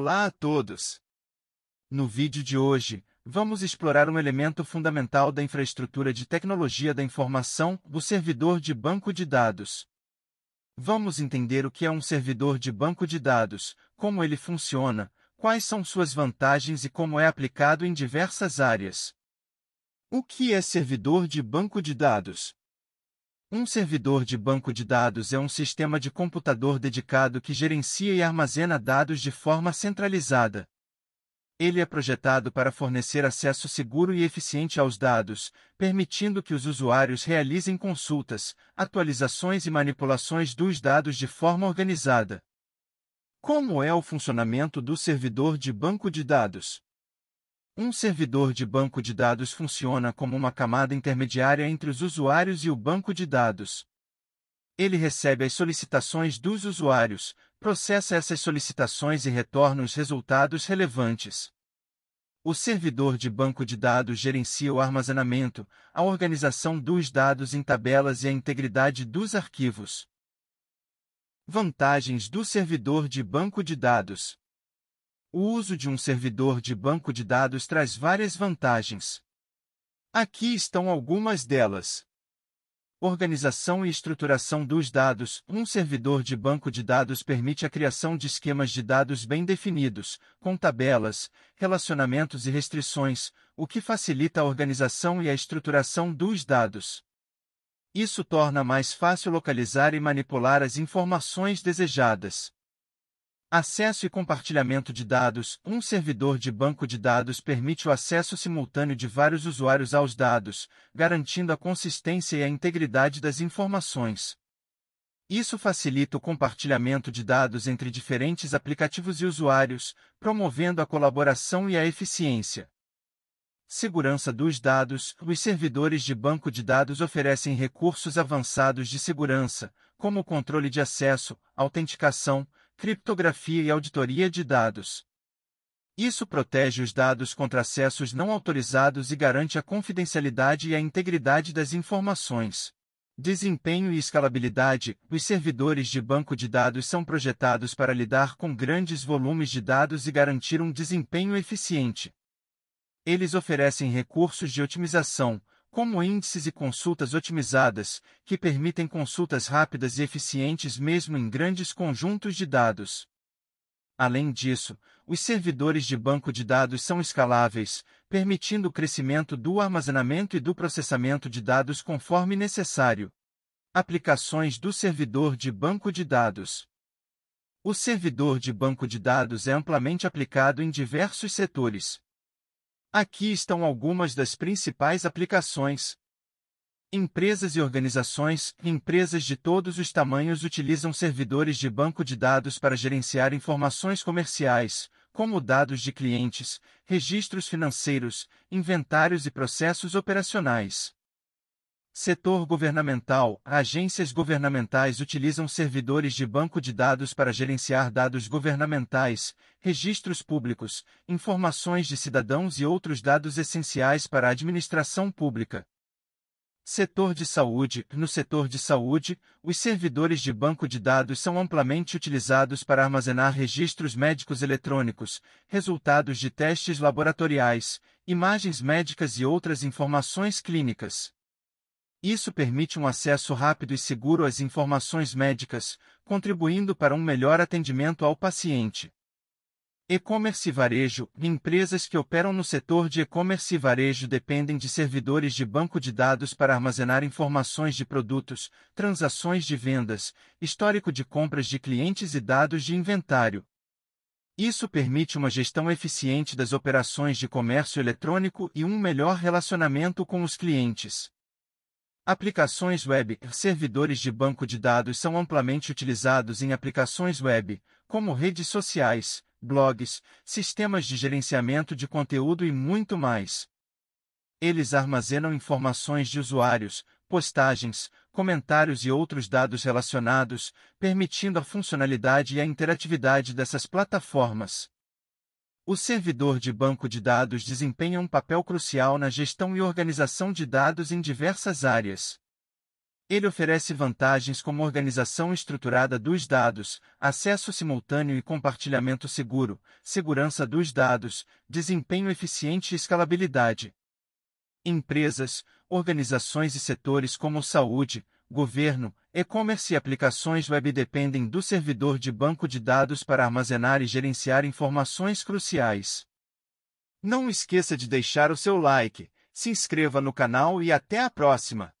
Olá a todos! No vídeo de hoje, vamos explorar um elemento fundamental da infraestrutura de tecnologia da informação, o servidor de banco de dados. Vamos entender o que é um servidor de banco de dados, como ele funciona, quais são suas vantagens e como é aplicado em diversas áreas. O que é servidor de banco de dados? Um servidor de banco de dados é um sistema de computador dedicado que gerencia e armazena dados de forma centralizada. Ele é projetado para fornecer acesso seguro e eficiente aos dados, permitindo que os usuários realizem consultas, atualizações e manipulações dos dados de forma organizada. Como é o funcionamento do servidor de banco de dados? Um servidor de banco de dados funciona como uma camada intermediária entre os usuários e o banco de dados. Ele recebe as solicitações dos usuários, processa essas solicitações e retorna os resultados relevantes. O servidor de banco de dados gerencia o armazenamento, a organização dos dados em tabelas e a integridade dos arquivos. Vantagens do servidor de banco de dados: o uso de um servidor de banco de dados traz várias vantagens. Aqui estão algumas delas. Organização e estruturação dos dados. Um servidor de banco de dados permite a criação de esquemas de dados bem definidos, com tabelas, relacionamentos e restrições, o que facilita a organização e a estruturação dos dados. Isso torna mais fácil localizar e manipular as informações desejadas. Acesso e compartilhamento de dados. Um servidor de banco de dados permite o acesso simultâneo de vários usuários aos dados, garantindo a consistência e a integridade das informações. Isso facilita o compartilhamento de dados entre diferentes aplicativos e usuários, promovendo a colaboração e a eficiência. Segurança dos dados: Os servidores de banco de dados oferecem recursos avançados de segurança, como controle de acesso, autenticação, criptografia e auditoria de dados. Isso protege os dados contra acessos não autorizados e garante a confidencialidade e a integridade das informações. Desempenho e escalabilidade: Os servidores de banco de dados são projetados para lidar com grandes volumes de dados e garantir um desempenho eficiente. Eles oferecem recursos de otimização, como índices e consultas otimizadas, que permitem consultas rápidas e eficientes mesmo em grandes conjuntos de dados. Além disso, os servidores de banco de dados são escaláveis, permitindo o crescimento do armazenamento e do processamento de dados conforme necessário. Aplicações do servidor de banco de dados. O servidor de banco de dados é amplamente aplicado em diversos setores. Aqui estão algumas das principais aplicações. Empresas e organizações, empresas de todos os tamanhos utilizam servidores de banco de dados para gerenciar informações comerciais, como dados de clientes, registros financeiros, inventários e processos operacionais. Setor governamental: Agências governamentais utilizam servidores de banco de dados para gerenciar dados governamentais, registros públicos, informações de cidadãos e outros dados essenciais para a administração pública. Setor de saúde: No setor de saúde, os servidores de banco de dados são amplamente utilizados para armazenar registros médicos eletrônicos, resultados de testes laboratoriais, imagens médicas e outras informações clínicas. Isso permite um acesso rápido e seguro às informações médicas, contribuindo para um melhor atendimento ao paciente. E-commerce e varejo: empresas que operam no setor de e-commerce e varejo dependem de servidores de banco de dados para armazenar informações de produtos, transações de vendas, histórico de compras de clientes e dados de inventário. Isso permite uma gestão eficiente das operações de comércio eletrônico e um melhor relacionamento com os clientes. Aplicações web Servidores de banco de dados são amplamente utilizados em aplicações web, como redes sociais, blogs, sistemas de gerenciamento de conteúdo e muito mais. Eles armazenam informações de usuários, postagens, comentários e outros dados relacionados, permitindo a funcionalidade e a interatividade dessas plataformas. O servidor de banco de dados desempenha um papel crucial na gestão e organização de dados em diversas áreas. Ele oferece vantagens como organização estruturada dos dados, acesso simultâneo e compartilhamento seguro, segurança dos dados, desempenho eficiente e escalabilidade. Empresas, organizações e setores como saúde, governo, e-commerce e aplicações web dependem do servidor de banco de dados para armazenar e gerenciar informações cruciais. Não esqueça de deixar o seu like, se inscreva no canal e até a próxima!